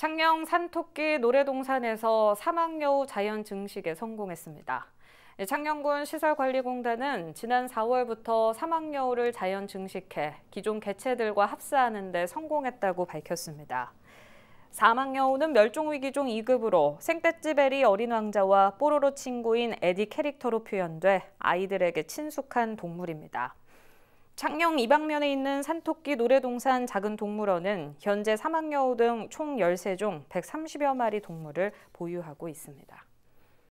창녕 산토끼 노래동산에서 사막여우 자연 증식에 성공했습니다. 예, 창녕군 시설관리공단은 지난 4월부터 사막여우를 자연 증식해 기존 개체들과 합사하는 데 성공했다고 밝혔습니다. 사막여우는 멸종위기종 2급으로 생떼찌베리 어린 왕자와 뽀로로 친구인 에디 캐릭터로 표현돼 아이들에게 친숙한 동물입니다. 창녕 이방면에 있는 산토끼 노래동산 작은 동물원은 현재 사막여우 등 총 13종 130여 마리 동물을 보유하고 있습니다.